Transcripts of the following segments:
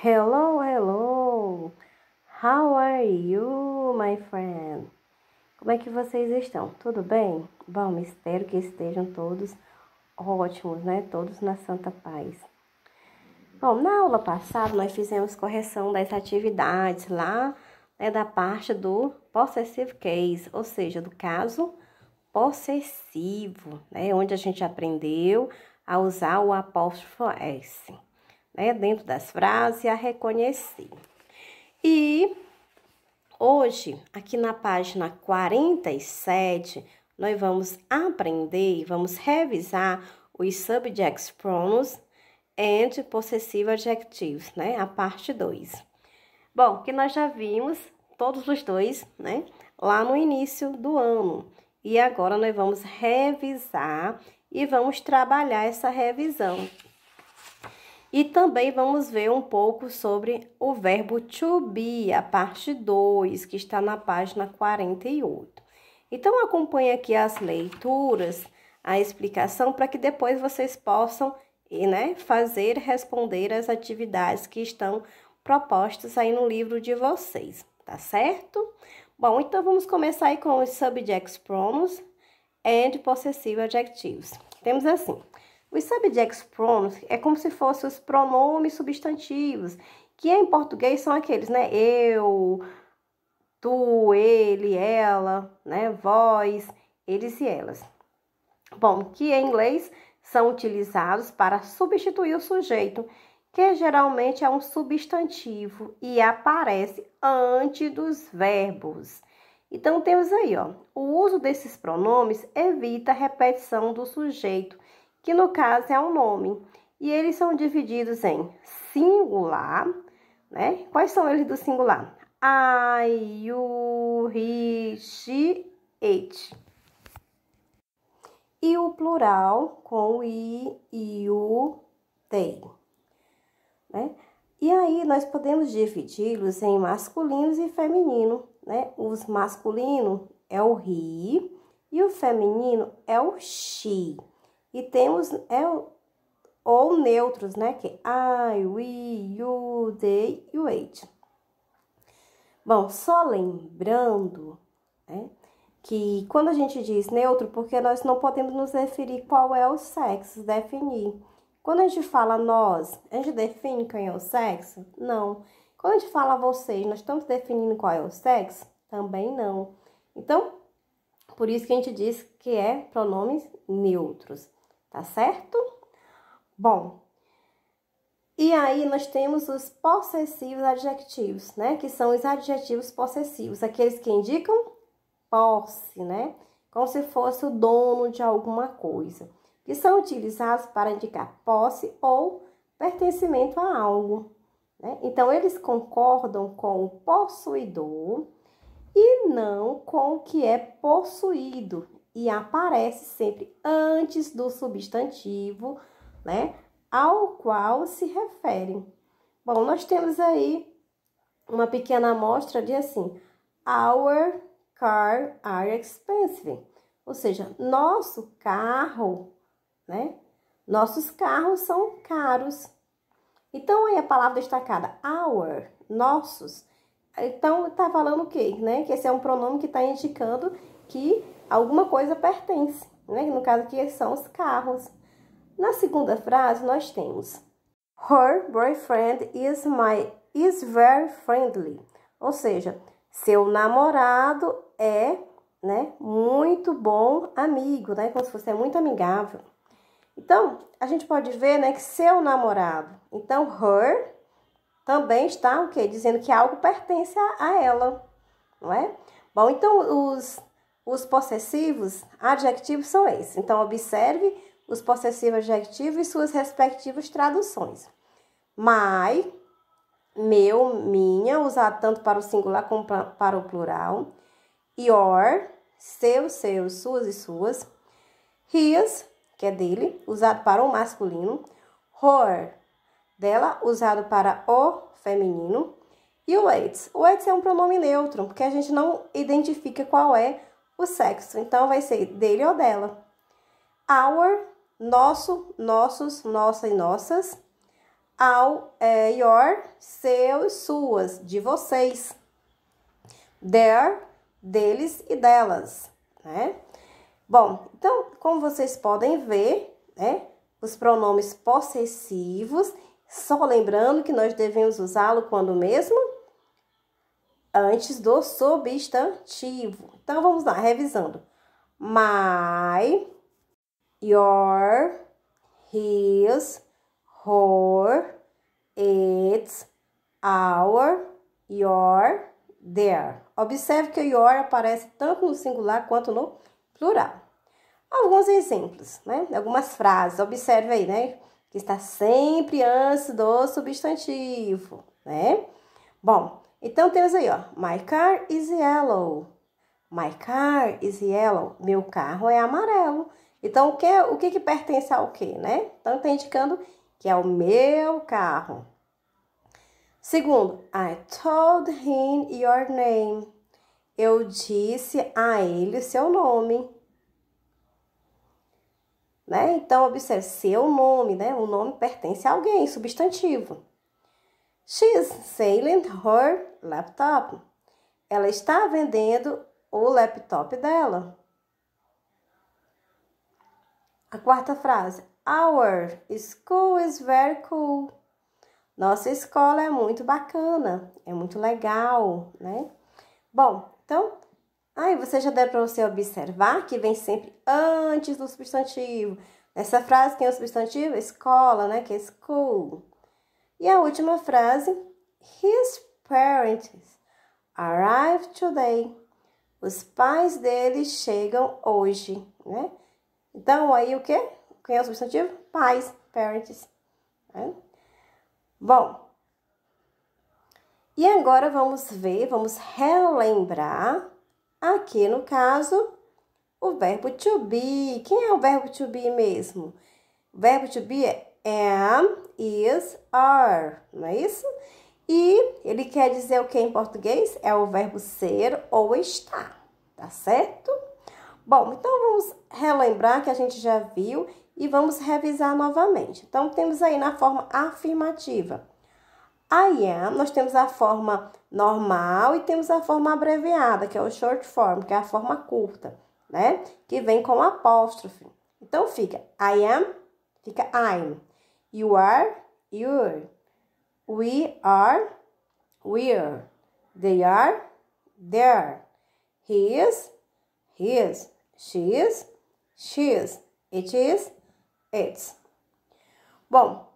Hello, hello! How are you, my friend? Como é que vocês estão? Tudo bem? Bom, espero que estejam todos ótimos, né? Todos na santa paz. Bom, na aula passada nós fizemos correção das atividades lá, né, da parte do possessive case, ou seja, do caso possessivo, né? Onde a gente aprendeu a usar o apóstrofo S né, dentro das frases, a reconhecer. E hoje, aqui na página 47, nós vamos aprender e vamos revisar os subjects pronouns and possessive adjectives, né? A parte 2. Bom, que nós já vimos todos os dois, né? Lá no início do ano. E agora nós vamos revisar e vamos trabalhar essa revisão, e também vamos ver um pouco sobre o verbo to be, a parte 2, que está na página 48. Então, acompanhe aqui as leituras, a explicação, para que depois vocês possam né, fazer, responder as atividades que estão propostas aí no livro de vocês, tá certo? Bom, então vamos começar aí com os subjects, pronouns and possessive adjectives. Temos assim... Os subjects pronouns é como se fossem os pronomes substantivos, que em português são aqueles, né? Eu, tu, ele, ela, né? Vós, eles e elas. Bom, que em inglês são utilizados para substituir o sujeito, que geralmente é um substantivo e aparece antes dos verbos. Então temos aí, ó, o uso desses pronomes evita a repetição do sujeito que no caso é o um nome. E eles são divididos em singular, né? Quais são eles do singular? Ai, u, ri, shi, it. E o plural com i, U, tei. Né? E aí nós podemos dividi-los em masculinos e feminino, né? Os masculino é o ri e o feminino é o shi. E temos é, ou neutros, né? Que é I, we, you, they e o it. Bom, só lembrando né, que quando a gente diz neutro, porque nós não podemos nos referir qual é o sexo, definir. Quando a gente fala nós, a gente define quem é o sexo? Não. Quando a gente fala vocês, nós estamos definindo qual é o sexo? Também não. Então, por isso que a gente diz que é pronomes neutros tá certo? Bom, e aí nós temos os possessivos adjetivos, né? Que são os adjetivos possessivos, aqueles que indicam posse, né? Como se fosse o dono de alguma coisa, que são utilizados para indicar posse ou pertencimento a algo. Né? Então, eles concordam com o possuidor e não com o que é possuído e aparece sempre antes do substantivo, né, ao qual se referem. Bom, nós temos aí uma pequena amostra de assim: our car are expensive. Ou seja, nosso carro, né? Nossos carros são caros. Então, aí a palavra destacada, our, nossos. Então, tá falando o quê? Né? Que esse é um pronome que está indicando que alguma coisa pertence, né? no caso aqui são os carros. Na segunda frase, nós temos Her boyfriend is my is very friendly. Ou seja, seu namorado é, né, muito bom amigo, né, como se fosse é muito amigável. Então, a gente pode ver, né, que seu namorado. Então, her também está o quê? Dizendo que algo pertence a, a ela, não é? Bom, então os os possessivos adjetivos são esses. Então, observe os possessivos adjetivos e suas respectivas traduções. My, meu, minha, usado tanto para o singular como para o plural. Your, seu, seus, suas e suas. His, que é dele, usado para o masculino. Her, dela, usado para o feminino. E o its O waits é um pronome neutro, porque a gente não identifica qual é o sexo. Então vai ser dele ou dela. Our, nosso, nossos, nossa e nossas. Ao, é, your, seu e suas, de vocês. Their, deles e delas, né? Bom, então, como vocês podem ver, né? Os pronomes possessivos, só lembrando que nós devemos usá-lo quando mesmo antes do substantivo. Então vamos lá, revisando. My, your, his, her, its, our, your, their. Observe que o your aparece tanto no singular quanto no plural. Alguns exemplos, né? Algumas frases. Observe aí, né? Que está sempre antes do substantivo, né? Bom, então temos aí, ó, my car is yellow. My car is yellow. Meu carro é amarelo. Então o que o que, que pertence ao quê, né? Então tá indicando que é o meu carro. Segundo, I told him your name. Eu disse a ele seu nome. Né? Então, observe, seu nome, né? O nome pertence a alguém, substantivo. She is selling her laptop. Ela está vendendo o laptop dela. A quarta frase. Our school is very cool. Nossa escola é muito bacana, é muito legal, né? Bom, então, aí você já deve para você observar que vem sempre antes do substantivo. Nessa frase tem é o substantivo escola, né? Que é school. E a última frase, his parents arrived today. Os pais dele chegam hoje, né? Então, aí o que? Quem é o substantivo? Pais, parents. Né? Bom, e agora vamos ver, vamos relembrar aqui no caso o verbo to be. Quem é o verbo to be mesmo? O verbo to be é am, is, are, não é isso? E ele quer dizer o que em português? É o verbo ser ou estar, tá certo? Bom, então vamos relembrar que a gente já viu e vamos revisar novamente. Então, temos aí na forma afirmativa. I am, nós temos a forma normal e temos a forma abreviada, que é o short form, que é a forma curta, né? Que vem com apóstrofe. Então, fica I am, fica I'm. You are, you're. We are, we're. They are, they're. He is, his. She is, she's. It is, it's. Bom,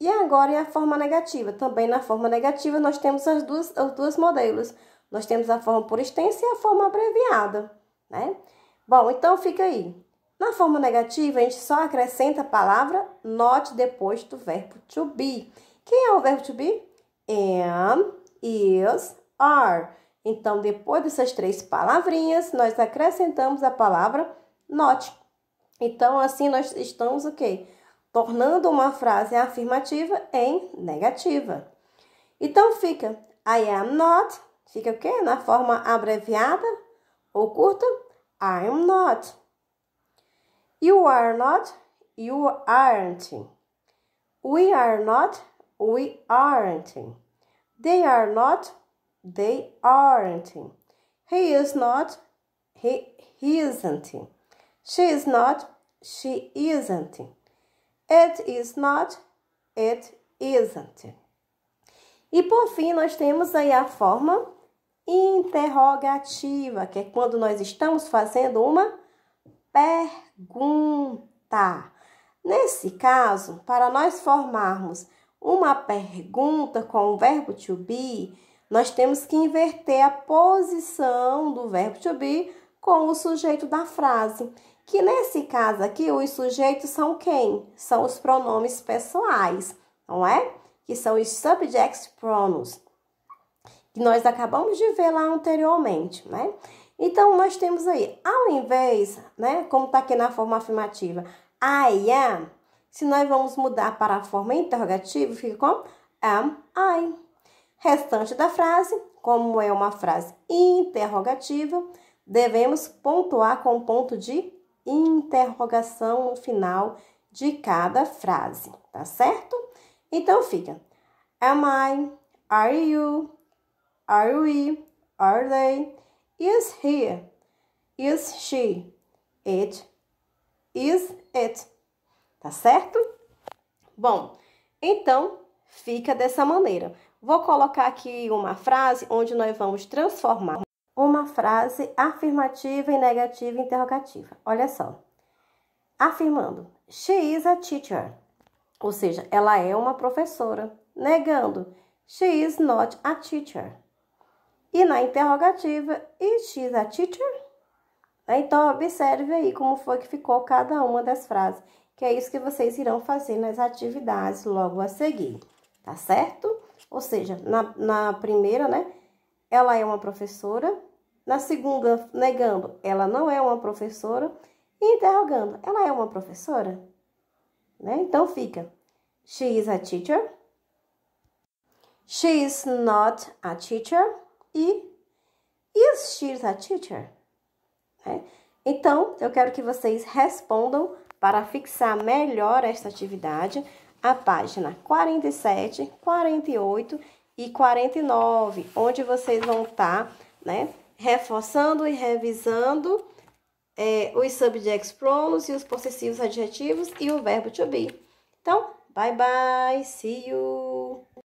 e agora é a forma negativa. Também na forma negativa nós temos as duas, os dois modelos. Nós temos a forma por extensa e a forma abreviada, né? Bom, então fica aí. Na forma negativa, a gente só acrescenta a palavra not depois do verbo to be. Quem é o verbo to be? Am, is, are. Então, depois dessas três palavrinhas, nós acrescentamos a palavra not. Então, assim, nós estamos o quê? Tornando uma frase afirmativa em negativa. Então, fica I am not, fica o quê? Na forma abreviada ou curta, I am not. You are not, you aren't. We are not, we aren't. They are not, they aren't. He is not, he, he isn't. She is not, she isn't. It is not, it isn't. E por fim, nós temos aí a forma interrogativa, que é quando nós estamos fazendo uma pergunta. Nesse caso, para nós formarmos uma pergunta com o verbo to be, nós temos que inverter a posição do verbo to be com o sujeito da frase. Que nesse caso aqui, os sujeitos são quem? São os pronomes pessoais, não é? Que são os subject pronouns, que nós acabamos de ver lá anteriormente, né? Então, nós temos aí, ao invés, né, como está aqui na forma afirmativa, I am, se nós vamos mudar para a forma interrogativa, fica como am I. Restante da frase, como é uma frase interrogativa, devemos pontuar com o ponto de interrogação no final de cada frase, tá certo? Então fica: Am I? Are you? Are we? Are they? is he? is she, it, is it. Tá certo? Bom, então fica dessa maneira. Vou colocar aqui uma frase onde nós vamos transformar uma frase afirmativa em negativa e interrogativa. Olha só. Afirmando, she is a teacher. Ou seja, ela é uma professora. Negando, she is not a teacher. E na interrogativa, is she a teacher? Né? Então, observe aí como foi que ficou cada uma das frases, que é isso que vocês irão fazer nas atividades logo a seguir, tá certo? Ou seja, na, na primeira, né, ela é uma professora. Na segunda, negando, ela não é uma professora. E interrogando, ela é uma professora? Né? Então, fica, she is a teacher. She is not a teacher e Is she a teacher? É. Então, eu quero que vocês respondam para fixar melhor esta atividade a página 47, 48 e 49, onde vocês vão estar, tá, né, reforçando e revisando é, os subjects pronouns e os possessivos adjetivos e o verbo to be. Então, bye bye, see you!